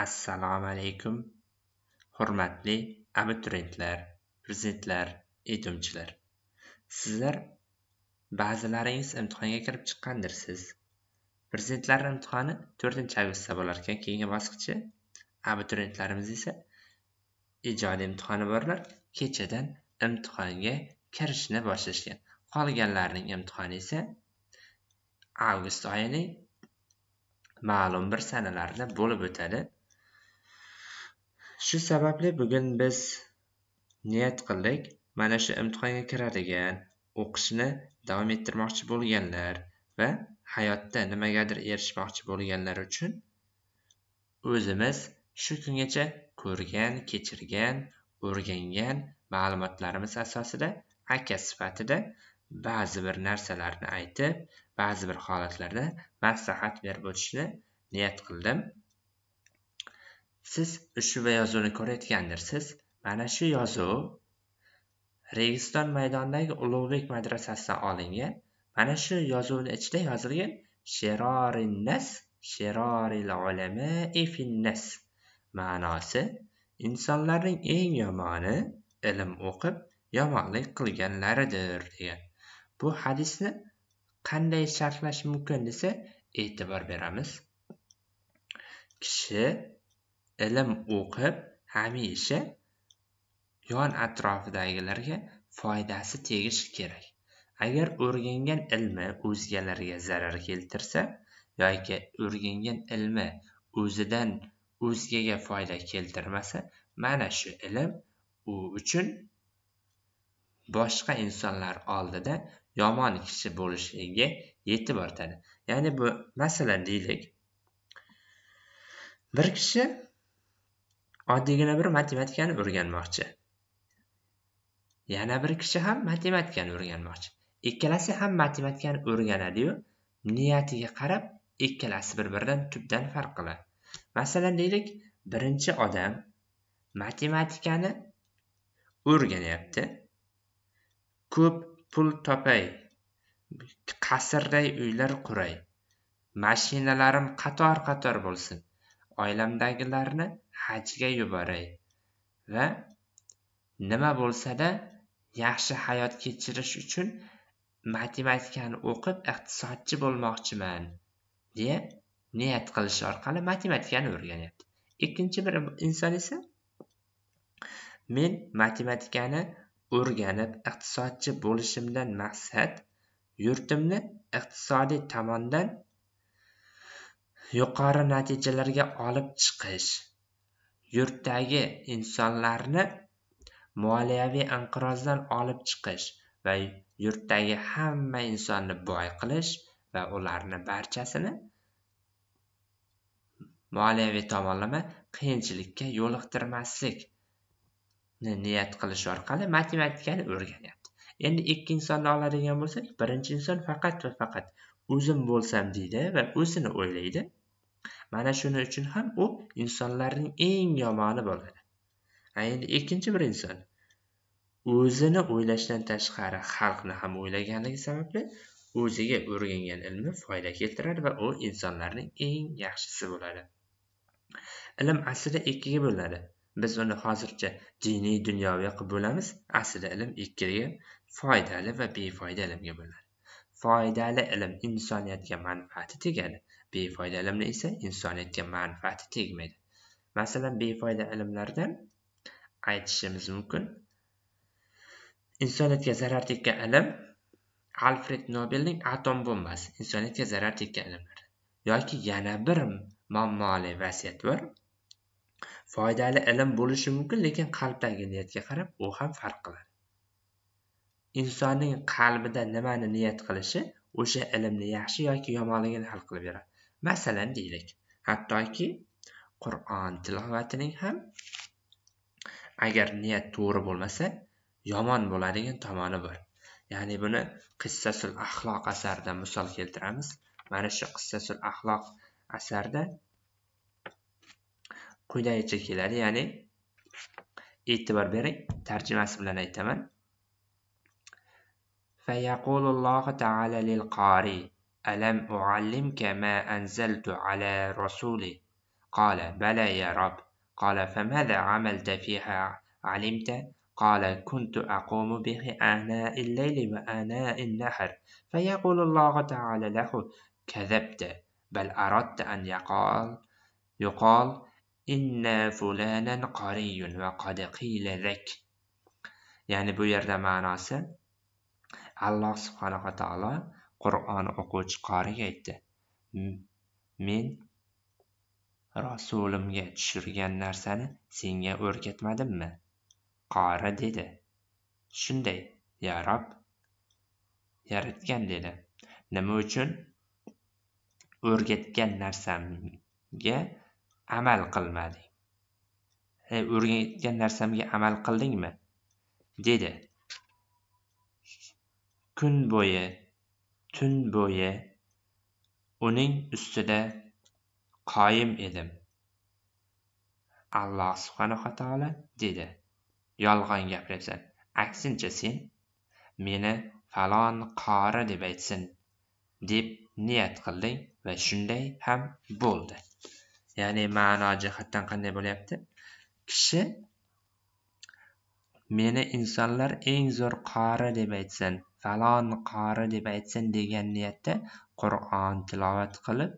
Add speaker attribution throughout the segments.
Speaker 1: assalomu alaykum hurmatli abituriyentlar prezidentlar yetimchilar sizlar ba'zilaringiz imtihonga kirib chiqqandirsiz prezidentlar imtihoni to'rtinchi avgustda bo'lar ekan keyingi bosqichi abituriyentlarimiz esa ijodiy imtihoni borlar kechadan imtihonga kirishni boshlashgan qolganlarning imtihoni esa avgust oyining ma'lum bir sanalarida bo'lib o'tadi shu sababli bugun biz niyat qildik mana shu imtihonga kiradigan o'qishni davom ettirmoqchi bo'lganlar va hayotda nimagadir erishmoqchi bo'lganlar uchun o'zimiz shu kungacha ko'rgan kechirgan o'rgangan ma'lumotlarimiz asosida aka sifatida ba'zi bir narsalarni aytib ba'zi bir holatlarda maslahat berib o'tishni niyat qildim siz ushbu yozuvni ko'rayotgandirsiz mana shu yozuv registon maydonidagi ulug'bek madrasasidan olingan mana shu yozuvni ichida yozilgan sherorinnas sheroril olami efinnas ma'nosi insonlarning eng yomoni ilm o'qib yomonlik qilganlaridir degan bu hadisni qanday sharhlash mumkin desa e'tibor beramiz kishi ilm o'qib hamisha yon atrofidagilarga foydasi tegishi kerak agar o'rgangan ilmi o'zgalarga zarar keltirsa yoki o'rgangan ilmi o'zidan o'zgaga foyda keltirmasa mana shu ilm u uchun boshqa insonlar oldida yomon kishi bo'lishligiga yetib ortadi ya'ni bu masalan deylik bir kishi oddiygina bir matematikani o'rganmoqchi yana bir kishi ham matematikani o'rganmoqchi ikkalasi ham matematikani o'rganadiyu niyatiga qarab ikkalasi bir biridan tubdan farq qiladi masalan deylik birinchi odam matematikani o'rganyapti ko'p pul topay qasrday uylar quray mashinalarim qator qator bo'lsin oilamdagilarni hajga yuboray va nima bo'lsada yaxshi hayot kechirish uchun matematikani o'qib iqtisodchi bo'lmoqchiman deya niyat qilish orqali matematikani o'rganyapti ikkinchi bir inson esa men matematikani o'rganib iqtisodchi bo'lishimdan maqsad yurtimni iqtisodiy tomondan yuqori natijalarga olib chiqish yurtdagi insonlarni moliyaviy inqirozdan olib chiqish va yurtdagi hamma insonni boy qilish va ularni barchasini moliyaviy tomonlama qiyinchilikka yo'liqtirmaslikni niyat qilish orqali matematikani o'rganyapti endi ikki insonni oladigan bo'lsak birinchi inson faqat va faqat o'zim bo'lsam deydi va o'zini o'ylaydi mana shuning uchun ham u insonlarning eng yomoni bo'ladi a endi ikkinchi bir inson o'zini o'ylashdan tashqari xalqni ham o'ylaganligi sababli o'ziga o'rgangan ilmi foyda keltiradi va u insonlarning eng yaxshisi bo'ladi ilm aslida ikkiga bo'linadi biz uni hozircha diniy dunyoviy qilib bo'lamiz aslida ilm ikkiga foydali va befoyda ilmga bo'linadi foydali ilm insoniyatga manfaati tegadi befoyda ilmni esa insoniyatga manfaati tegmaydi masalan befoyda ilmlardan aytishimiz mumkin insoniyatga zarar tekkan ilm alfred nobelning atom bombasi insoniyatga zarar tekkan ilmlar yoki yana bir muammoli vasiyat bor foydali ilm bo'lishi mumkin lekin qalbdagi niyatga qarab u ham farq qiladi insonning qalbida nimani niyat qilishi o'sha ilmni yaxshi yoki yomonligini hal qilib beradi masalan deylik hattoki qur'on tilovatining ham agar niyat to'g'ri bo'lmasa yomon bo'ladigan tomoni bor ya'ni buni qissasul axloq asarida misol keltiramiz mana shu qissasul axloq asarida quyidagicha keladi ya'ni e'tibor bering tarjimasi bilan aytaman yaqulu Alloh تعالى للقارئ ألم أعلمك ما أنزلت على رسولي قال بلى يا رب قال فماذا عملت فيها علمت قال كنت أقوم به آناء الليل وآناء النهر فيقول الله تعالى له كذبت بل أردت أن يقال يقال إن فلانا قري وقد قيل لك يعني بو يرد ma'nosi الله سبحانه وتعالى qur'on o'quvchi qoriga aytdi men rasulimga tushirgan narsani senga o'rgatmadimmi qori dedi shunday ya rob yaratgan dedi nima uchun o'rgatgan narsamga amal qilmading e, o'rgatgan narsamga amal qildingmi dedi kun bo'yi tun bo'yi uning ustida qoyim edim alloh subhanava taolo dedi yolg'on gapiribsan aksincha sen meni falon qori deb aytsin deb niyat qilding va shunday ham bo'ldi ya'ni ma'no jihatdan qanday bo'lyapti kishi meni insonlar eng zo'r qori deb aytsin falon qori deb aytsin degan niyatda qur'on tilovat qilib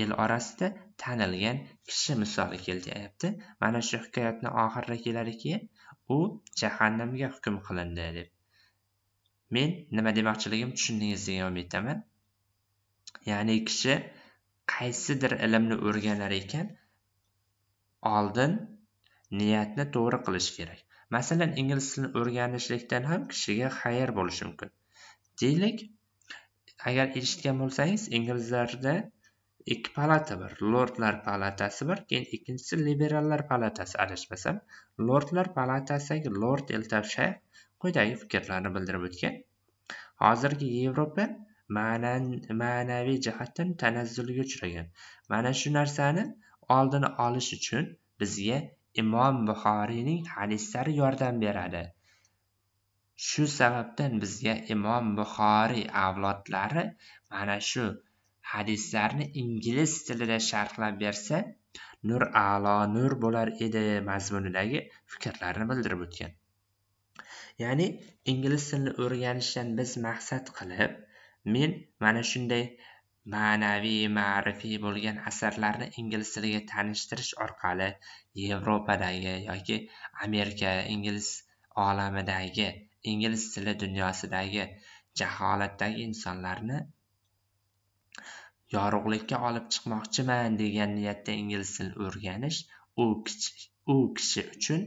Speaker 1: el orasida tanilgan kishi misoli keltiryapti mana shu hikoyatni oxirida keladiki u jahannamga hukm qilindi deb men nima demoqchiligimni tushundingiz degan umiddaman ya'ni kishi qaysidir ilmni o'rganar ekan oldin niyatni to'g'ri qilish kerak masalan ingliz tilini o'rganishlikdan ham kishiga xayr bo'lishi mumkin deylik agar eshitgan bo'lsangiz inglizlarda ikki palata bor lordlar palatasi bor keyin ikkinchisi liberallar palatasi adashmasam lordlar palatasidagi lord eltafshayx quyidagi fikrlarni bildirib o'tgan hozirgi yevropa ma'nan ma'naviy jihatdan tanazzulga uchragan mana shu narsani oldini olish uchun bizga imom buxoriyning hadislari yordam beradi shu sababdan bizga imom buxoriy avlodlari mana shu hadislarni ingliz tilida sharhlab bersa nur a'lo nur bo'lar edi mazmunidagi fikrlarini bildirib o'tgan ya'ni ingliz tilini o'rganishdan biz maqsad qilib men mana shunday ma'naviy-ma'rifiy bo'lgan asarlarni ingliz tiliga tanishtirish orqali yevropadagi yoki amerika ingliz olamidagi ingliz tili dunyosidagi jaholatdagi insonlarni yorug'likka olib chiqmoqchiman degan niyatda ingliz tilini o'rganish u kichik u kishi uchun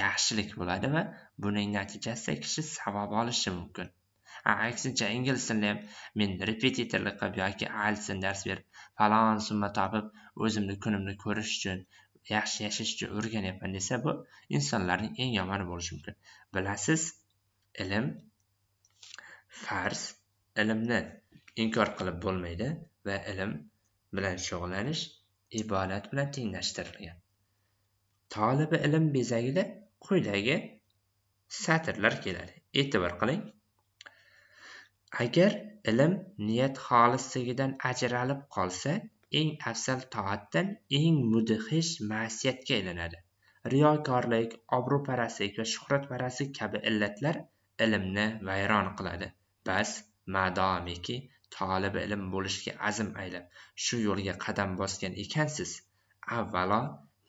Speaker 1: yaxshilik bo'ladi va buning natijasida kishi savob olishi mumkin aksincha ingliz tilini men repetitorlik qilib yoki alsin dars berib falon summa topib o'zimni kunimni ko'rish uchun yaxshi yashash uchun o'rganyapman desa bu insonlarning eng yomoni bo'lishi mumkin bilasiz ilm farz ilmni inkor qilib bo'lmaydi va ilm bilan shug'ullanish ibodat bilan tenglashtirilgan tolibi ilm bezagida quyidagi satrlar keladi e'tibor qiling agar ilm niyat xolisligidan ajralib qolsa eng afzal toatdan eng mudhish ma'siyatga aylanadi riyokorlik obro'parastlik va shuhratparastlik kabi illatlar ilmni vayron qiladi bas madomiki talab ilm bo'lishga azm aylab shu yo'lga qadam bosgan ekansiz avvalo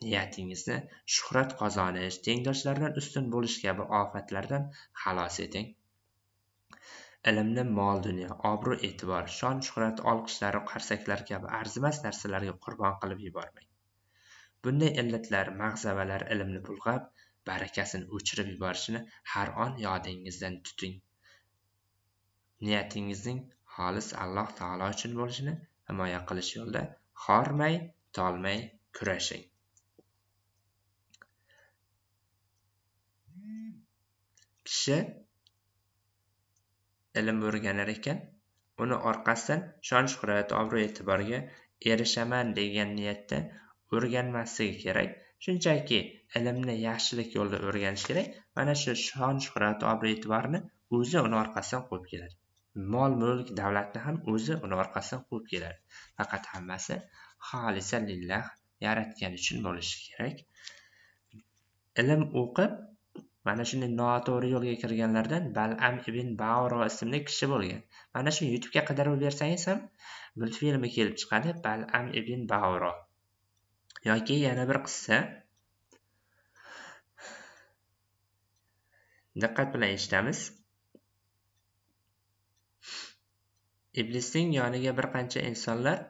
Speaker 1: niyatingizni shuhrat qozonish tengdoshlardan ustun bo'lish kabi ofatlardan xalos eting ilmni mol dunyo obro' e'tibor shon shuhrat olqishlar qarsaklar kabi arzimas narsalarga qurbon qilib yubormang bunday illatlar mag'zavalar ilmni bulg'ab barakasini o'chirib yuborishini har on yodingizdan tuting niyatingizning xolis alloh taolo uchun bo'lishini himoya qilish yo'lida hormay tolmay kurashing kishi ilm o'rganar ekan uni orqasidan shon shuhrat obro' e'tiborga erishaman degan niyatda o'rganmasligi kerak shunchaki ilmni yaxshilik yo'lda o'rganish kerak mana shu shon shuhrat obro' e'tiborni o'zi uni orqasidan quvib keladi mol mulk davlatni ham o'zi uni orqasidan quvib keladi faqat hammasi xolisa lillah yaratgan uchun bo'lishi kerak ilm o'qib mana shunday noto'g'ri yo'lga kirganlardan balam ibn bauro ismli kishi bo'lgan mana shu youtubega qidiruv bersangiz ham multfilmi kelib chiqadi balam ibn bauro yoki yana bir qissa diqqat bilan eshitamiz iblisning yoniga bir qancha insonlar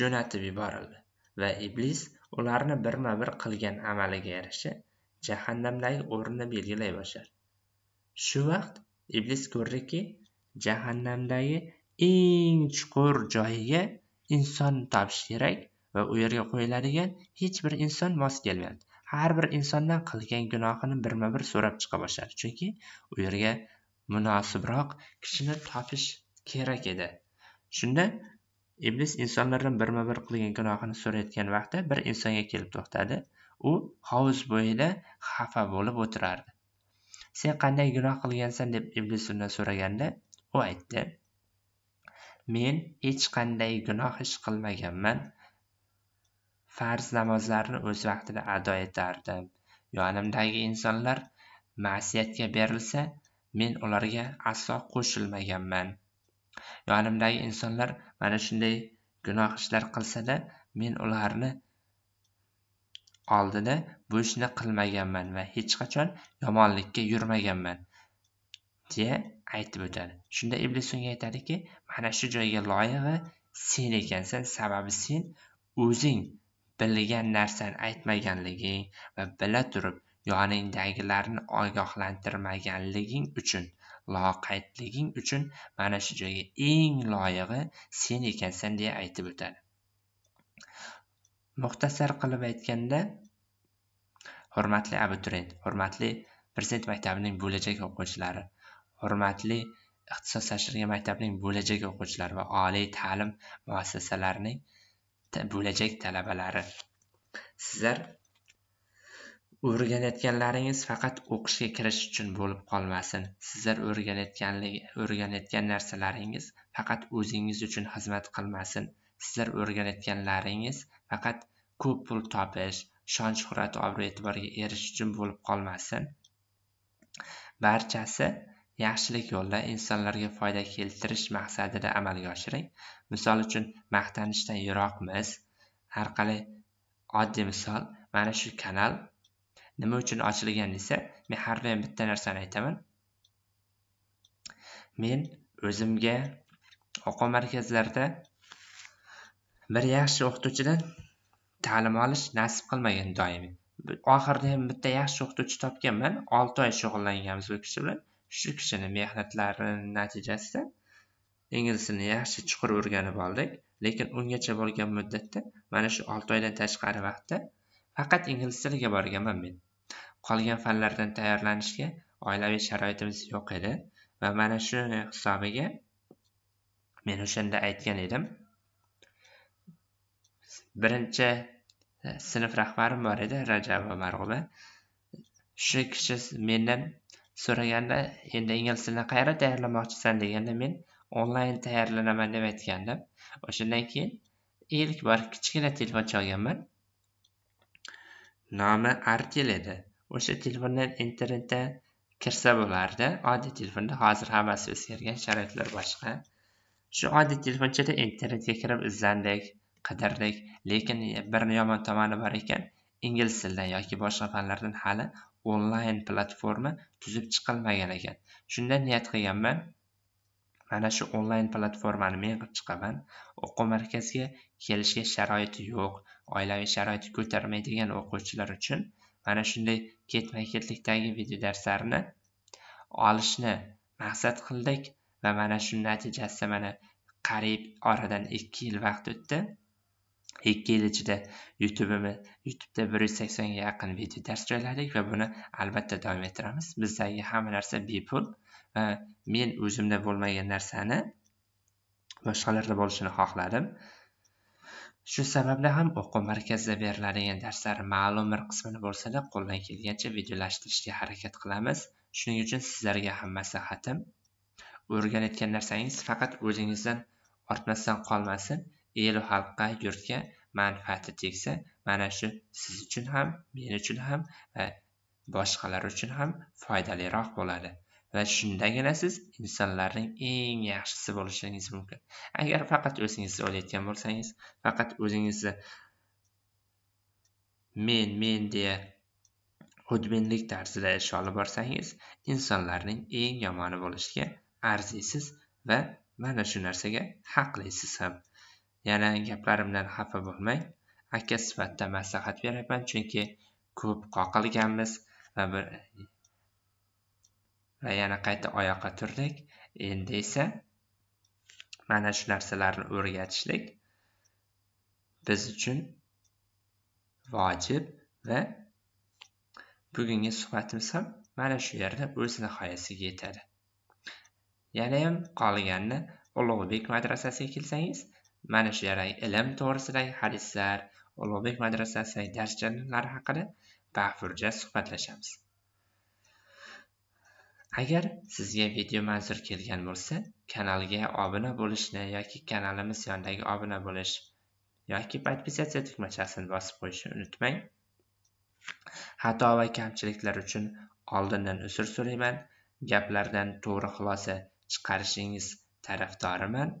Speaker 1: jo'natib yuborildi va iblis ularni birma bir qilgan amaliga yarasha jahannamdagi o'rnini belgilay boshlar shu vaqt iblis ko'rdiki jahannamdagi eng chuqur joyiga inson topish kerak va u yerga qo'yiladigan hech bir inson mos kelmayapti har bir insondan qilgan gunohini birma bir so'rab chiqa boshladi chunki u yerga munosibroq kishini topish kerak edi shunda iblis insonlardan birma bir qilgan gunohini so'rayotgan vaqtda bir insonga kelib to'xtadi u hovuz bo'yida xafa bo'lib o'tirardi sen qanday gunoh qilgansan deb iblis undan so'raganda u aytdi men hech qanday gunoh ish qilmaganman farz namozlarni o'z vaqtida ado etardim yonimdagi insonlar ma'siyatga berilsa men ularga aslo qo'shilmaganman yonimdagi insonlar mana shunday gunoh ishlar qilsada men ularni oldida bu ishni qilmaganman va hech qachon yomonlikka yurmaganman deya aytib o'tadi shunda iblis unga aytadiki mana shu joyga loyig'i sen ekansan sababi sen o'zing bilgan narsani aytmaganliging va bila turib yoningdagilarni ogohlantirmaganliging uchun loqaydliging uchun mana shu joyga eng loyig'i sen ekansan deya aytib o'tadi muxtasar qilib aytganda hurmatli abituriyent hurmatli prezident maktabining bo'lajak o'quvchilari hurmatli ixtisoslashtirilgan maktabning bo'lajak o'quvchilari va oliy ta'lim muassasalarining bo'lajak talabalari sizlar o'rganayotganlaringiz faqat o'qishga kirish uchun bo'lib qolmasin sizlar o'rganayotganlig o'rganayotgan narsalaringiz faqat o'zingiz uchun xizmat qilmasin sizlar o'rganayotganlaringiz faqat ko'p pul topish shon shuhrat obro' e'tiborga erishish uchun bo'lib qolmasin barchasi yaxshilik yo'lida insonlarga foyda keltirish maqsadida amalga oshiring misol uchun maqtanishdan yiroqmiz har qalay oddiy misol mana shu kanal nima uchun ochilgan desa men har doim bitta narsani aytaman men o'zimga o'quv markazlarida bir yaxshi o'qituvchidan ta'lim olish nasib qilmagan doimiy oxirida ham bitta yaxshi o'qituvchi topganman olti oy shug'ullanganmiz u kishi bilan shu kishini mehnatlarini natijasida ingliz tilini yaxshi chuqur o'rganib oldik lekin ungacha bo'lgan muddatda mana shu olti oydan tashqari vaqtda faqat ingliz tiliga borganman men qolgan fanlardan tayyorlanishga oilaviy sharoitimiz yo'q edi va mana shuni hisobiga men o'shanda aytgan edim birinchi e, sinf rahbarim bor edi rajabova marg'ula shu kishi mendan so'raganda endi ingliz tilini qayerda tayyorlamoqchisan deganda men onlayn tayyorlanaman deb aytgandim o'shandan keyin ilk bor kichkina telefon chalganman nomi artel edi o'sha telefondan internetda kirsa bo'lardi oddiy telefonda hozir hammasi o'zgargan sharoitlar boshqa shu oddiy telefonchada internetga kirib izlandik qidirdik lekin e, bir yomon tomoni bor ekan ingliz tilidan yoki boshqa fanlardan hali onlayn platforma tuzib chiqilmagan ekan shunda niyat qilganman mana shu onlayn platformani men qilib chiqaman o'quv markaziga kelishga sharoiti yo'q oilaviy sharoiti ko'tarmaydigan o'quvchilar uchun mana shunday ketma ketlikdagi video darslarni olishni maqsad qildik va mana shuni natijasida mana qariyb oradan ikki yil vaqt o'tdi ikki yil ichida YouTube'da bir yuz saksonga yaqin video dars joyladik va buni albatta davom ettiramiz. Bizdagi hamma narsa bepul va men o'zimda bo'lmagan narsani boshqalarda bo'lishini xohladim. Shu sababli ham o'quv markazida beriladigan darslar ma'lum bir qismini bo'lsa-da qo'ldan kelgancha videolashtirishga harakat qilamiz. Shuning uchun sizlarga ham maslahatim o'rganayotgan narsangiz faqat o'zingizdan ortmasdan qolmasin. elu xalqqa yurtga manfaati tegsa mana shu siz uchun ham men uchun ham va boshqalar uchun ham foydaliroq bo'ladi va shundagina siz insonlarning eng yaxshisi bo'lishingiz mumkin agar faqat o'zingizni o'ylayotgan bo'lsangiz faqat o'zingizni men men deya xudbinlik tarzida ish olib borsangiz insonlarning eng yomoni bo'lishga arziysiz va mana shu narsaga haqlisiz ham yana gaplarimdan xafa bo'lmang aka sifatida maslahat beraman chunki ko'p qoqilganmiz va bir va yana qayta oyoqqa turdik endi esa mana shu narsalarni o'rgatishlik biz uchun vojib va bugungi suhbatimiz ham mana shu yerda o'z nihoyasiga yetadi yanayam qolganini ulug'bek madrasasiga kelsangiz mana shu yaray ilm to'g'risidagi hadislar ulug'bek madrasasidagi dars jarayonlari haqida bafurja suhbatlashamiz agar sizga video manzur kelgan bo'lsa kanalga obuna bo'lishni yoki kanalimiz yonidagi obuna bo'lish yoki podpisatsiya tugmachasini bosib qo'yishni unutmang xato va kamchiliklar uchun oldindan uzr so'rayman gaplardan to'g'ri xulosa chiqarishingiz tarafdoriman